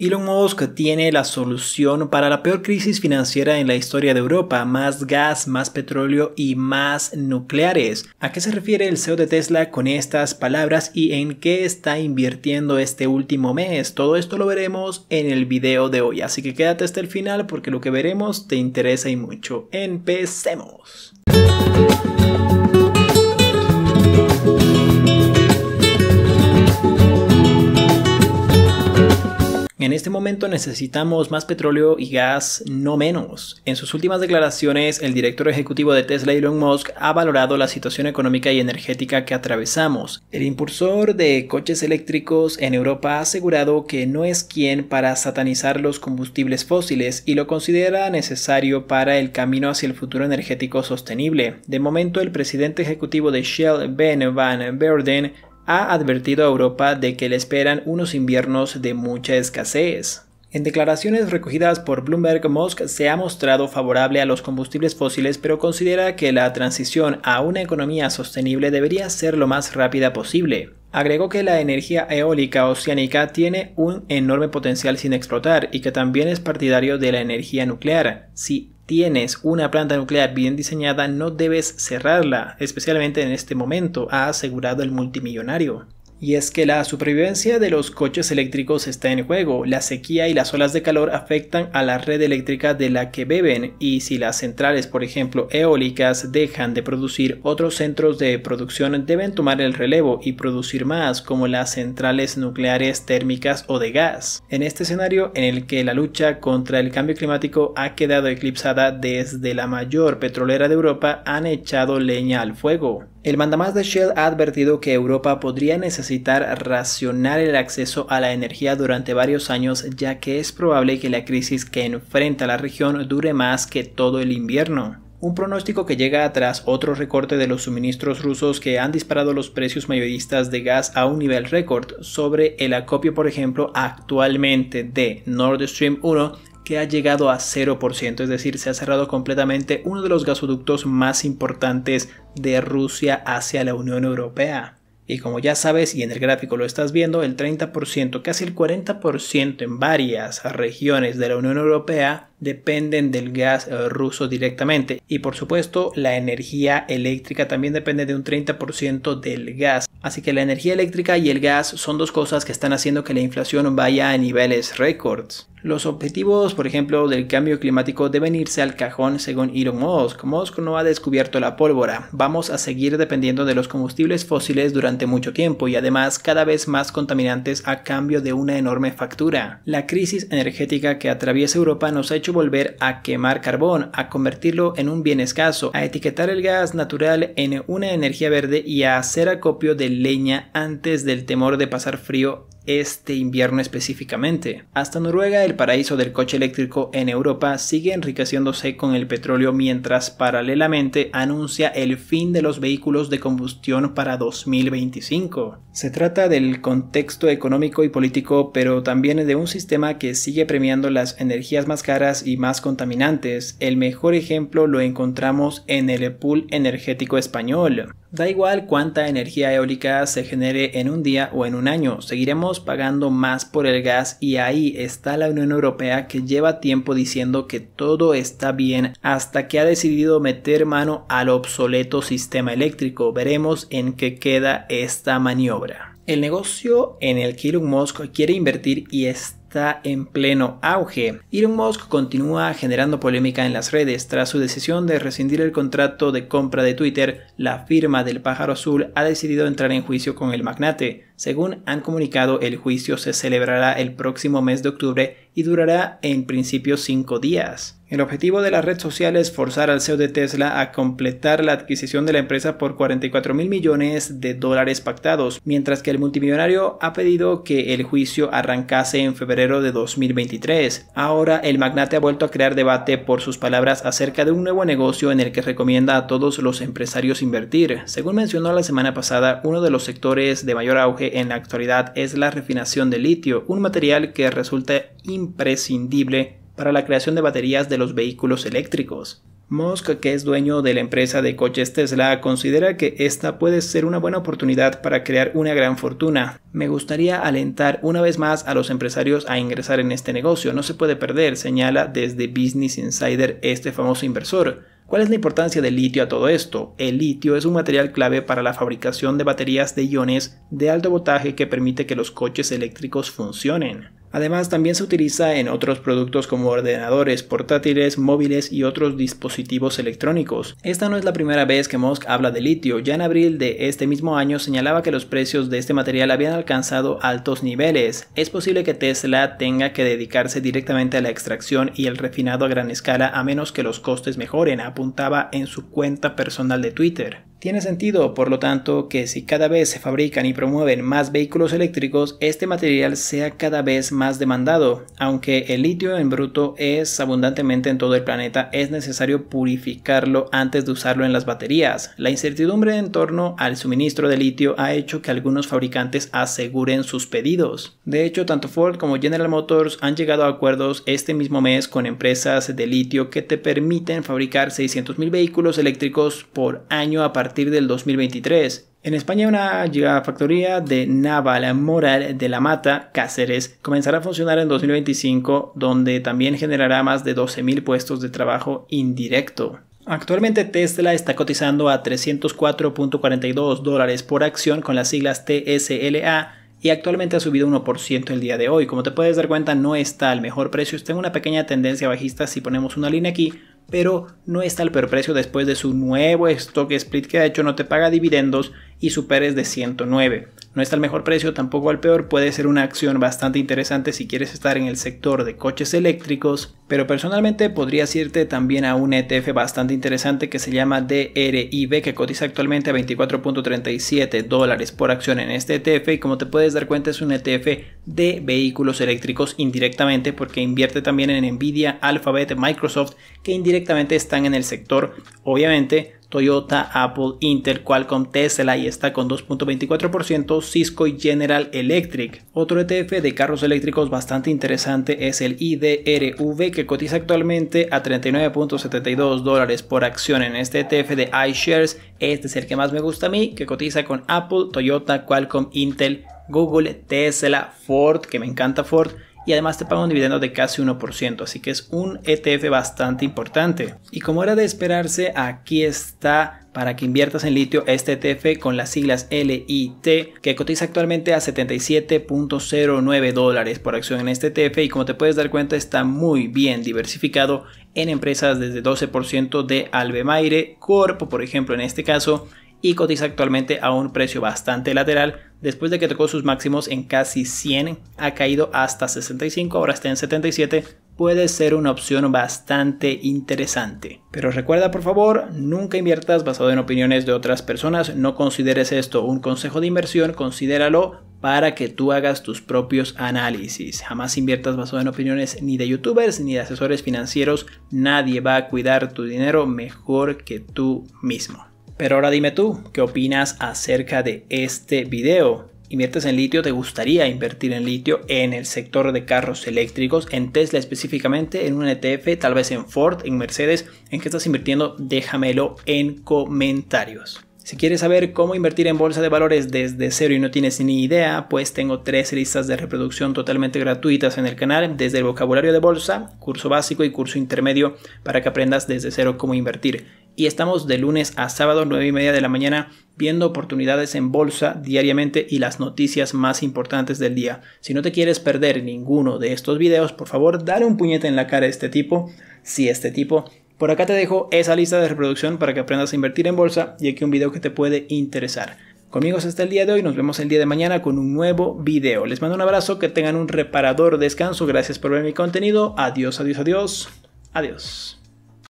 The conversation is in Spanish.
Elon Musk tiene la solución para la peor crisis financiera en la historia de Europa, más gas, más petróleo y más nucleares. ¿A qué se refiere el CEO de Tesla con estas palabras y en qué está invirtiendo este último mes? Todo esto lo veremos en el video de hoy, así que quédate hasta el final porque lo que veremos te interesa y mucho. Empecemos. En este momento necesitamos más petróleo y gas, no menos. En sus últimas declaraciones, el director ejecutivo de Tesla, Elon Musk, ha valorado la situación económica y energética que atravesamos. El impulsor de coches eléctricos en Europa ha asegurado que no es quien para satanizar los combustibles fósiles y lo considera necesario para el camino hacia el futuro energético sostenible. De momento, el presidente ejecutivo de Shell, Ben Van Verden, ha advertido a Europa de que le esperan unos inviernos de mucha escasez. En declaraciones recogidas por Bloomberg, Musk se ha mostrado favorable a los combustibles fósiles, pero considera que la transición a una economía sostenible debería ser lo más rápida posible. Agregó que la energía eólica oceánica tiene un enorme potencial sin explotar y que también es partidario de la energía nuclear, si tienes una planta nuclear bien diseñada, no debes cerrarla, especialmente en este momento, ha asegurado el multimillonario y es que la supervivencia de los coches eléctricos está en juego. La sequía y las olas de calor afectan a la red eléctrica de la que beben y si las centrales, por ejemplo, eólicas dejan de producir, otros centros de producción deben tomar el relevo y producir más, como las centrales nucleares térmicas o de gas. En este escenario en el que la lucha contra el cambio climático ha quedado eclipsada desde la mayor petrolera de Europa, han echado leña al fuego. El mandamás de Shell ha advertido que Europa podría necesitar racionar el acceso a la energía durante varios años ya que es probable que la crisis que enfrenta la región dure más que todo el invierno un pronóstico que llega tras otro recorte de los suministros rusos que han disparado los precios mayoristas de gas a un nivel récord sobre el acopio, por ejemplo, actualmente de Nord Stream 1 que ha llegado a 0%, es decir, se ha cerrado completamente uno de los gasoductos más importantes de Rusia hacia la Unión Europea. Y como ya sabes y en el gráfico lo estás viendo, el 30%, casi el 40% en varias regiones de la Unión Europea dependen del gas eh, ruso directamente. Y por supuesto, la energía eléctrica también depende de un 30% del gas. Así que la energía eléctrica y el gas son dos cosas que están haciendo que la inflación vaya a niveles récords. Los objetivos, por ejemplo, del cambio climático deben irse al cajón según Elon Musk. Musk no ha descubierto la pólvora. Vamos a seguir dependiendo de los combustibles fósiles durante mucho tiempo y además cada vez más contaminantes a cambio de una enorme factura. La crisis energética que atraviesa Europa nos ha hecho volver a quemar carbón, a convertirlo en un bien escaso, a etiquetar el gas natural en una energía verde y a hacer acopio de leña antes del temor de pasar frío este invierno específicamente. Hasta Noruega, el paraíso del coche eléctrico en Europa, sigue enriqueciéndose con el petróleo mientras paralelamente anuncia el fin de los vehículos de combustión para 2025. Se trata del contexto económico y político, pero también de un sistema que sigue premiando las energías más caras y más contaminantes. El mejor ejemplo lo encontramos en el pool energético español. Da igual cuánta energía eólica se genere en un día o en un año, seguiremos pagando más por el gas y ahí está la Unión Europea que lleva tiempo diciendo que todo está bien hasta que ha decidido meter mano al obsoleto sistema eléctrico. Veremos en qué queda esta maniobra. El negocio en el que Elon Musk quiere invertir y está está en pleno auge. Elon Musk continúa generando polémica en las redes tras su decisión de rescindir el contrato de compra de Twitter. La firma del pájaro azul ha decidido entrar en juicio con el magnate. Según han comunicado, el juicio se celebrará el próximo mes de octubre y durará en principio cinco días. El objetivo de la red social es forzar al CEO de Tesla a completar la adquisición de la empresa por 44 mil millones de dólares pactados, mientras que el multimillonario ha pedido que el juicio arrancase en febrero de 2023. Ahora el magnate ha vuelto a crear debate por sus palabras acerca de un nuevo negocio en el que recomienda a todos los empresarios invertir. Según mencionó la semana pasada, uno de los sectores de mayor auge en la actualidad es la refinación de litio, un material que resulta imprescindible para la creación de baterías de los vehículos eléctricos. Musk, que es dueño de la empresa de coches Tesla, considera que esta puede ser una buena oportunidad para crear una gran fortuna. Me gustaría alentar una vez más a los empresarios a ingresar en este negocio, no se puede perder, señala desde Business Insider este famoso inversor. ¿Cuál es la importancia del litio a todo esto? El litio es un material clave para la fabricación de baterías de iones de alto voltaje que permite que los coches eléctricos funcionen. Además, también se utiliza en otros productos como ordenadores, portátiles, móviles y otros dispositivos electrónicos. Esta no es la primera vez que Musk habla de litio. Ya en abril de este mismo año señalaba que los precios de este material habían alcanzado altos niveles. Es posible que Tesla tenga que dedicarse directamente a la extracción y el refinado a gran escala a menos que los costes mejoren, apuntaba en su cuenta personal de Twitter. Tiene sentido, por lo tanto, que si cada vez se fabrican y promueven más vehículos eléctricos, este material sea cada vez más demandado. Aunque el litio en bruto es abundantemente en todo el planeta, es necesario purificarlo antes de usarlo en las baterías. La incertidumbre en torno al suministro de litio ha hecho que algunos fabricantes aseguren sus pedidos. De hecho, tanto Ford como General Motors han llegado a acuerdos este mismo mes con empresas de litio que te permiten fabricar 600.000 vehículos eléctricos por año a partir partir del 2023. En España, una gigafactoría de Naval Moral de la Mata, Cáceres, comenzará a funcionar en 2025, donde también generará más de 12.000 puestos de trabajo indirecto. Actualmente Tesla está cotizando a 304.42 dólares por acción con las siglas TSLA y actualmente ha subido 1% el día de hoy. Como te puedes dar cuenta, no está al mejor precio, está en una pequeña tendencia bajista si ponemos una línea aquí, pero no está al precio después de su nuevo stock split que de hecho no te paga dividendos y superes de 109. No está el mejor precio, tampoco al peor, puede ser una acción bastante interesante si quieres estar en el sector de coches eléctricos, pero personalmente podrías irte también a un ETF bastante interesante que se llama DRIB que cotiza actualmente a 24.37 dólares por acción en este ETF y como te puedes dar cuenta es un ETF de vehículos eléctricos indirectamente porque invierte también en Nvidia, Alphabet, Microsoft que indirectamente están en el sector obviamente Toyota, Apple, Intel, Qualcomm, Tesla y está con 2.24%, Cisco y General Electric. Otro ETF de carros eléctricos bastante interesante es el IDRV que cotiza actualmente a 39.72 dólares por acción en este ETF de iShares. Este es el que más me gusta a mí, que cotiza con Apple, Toyota, Qualcomm, Intel, Google, Tesla, Ford, que me encanta Ford y además te paga un dividendo de casi 1%, así que es un ETF bastante importante. Y como era de esperarse, aquí está para que inviertas en litio este ETF con las siglas LIT que cotiza actualmente a 77.09 dólares por acción en este ETF y como te puedes dar cuenta está muy bien diversificado en empresas desde 12% de Albemaire Corp por ejemplo en este caso y cotiza actualmente a un precio bastante lateral. Después de que tocó sus máximos en casi 100, ha caído hasta 65, ahora está en 77. Puede ser una opción bastante interesante. Pero recuerda por favor, nunca inviertas basado en opiniones de otras personas, no consideres esto un consejo de inversión, considéralo para que tú hagas tus propios análisis. Jamás inviertas basado en opiniones ni de youtubers ni de asesores financieros. Nadie va a cuidar tu dinero mejor que tú mismo. Pero ahora dime tú, ¿qué opinas acerca de este video? ¿Inviertes en litio? ¿Te gustaría invertir en litio en el sector de carros eléctricos? ¿En Tesla específicamente? ¿En un ETF? ¿Tal vez en Ford? ¿En Mercedes? ¿En qué estás invirtiendo? Déjamelo en comentarios. Si quieres saber cómo invertir en bolsa de valores desde cero y no tienes ni idea, pues tengo tres listas de reproducción totalmente gratuitas en el canal, desde el vocabulario de bolsa, curso básico y curso intermedio, para que aprendas desde cero cómo invertir y estamos de lunes a sábado 9 y media de la mañana viendo oportunidades en bolsa diariamente y las noticias más importantes del día. Si no te quieres perder ninguno de estos videos, por favor dale un puñete en la cara a este tipo, si este tipo. Por acá te dejo esa lista de reproducción para que aprendas a invertir en bolsa y aquí un video que te puede interesar. Conmigo es hasta el día de hoy, nos vemos el día de mañana con un nuevo video. Les mando un abrazo, que tengan un reparador descanso, gracias por ver mi contenido, adiós, adiós, adiós, adiós.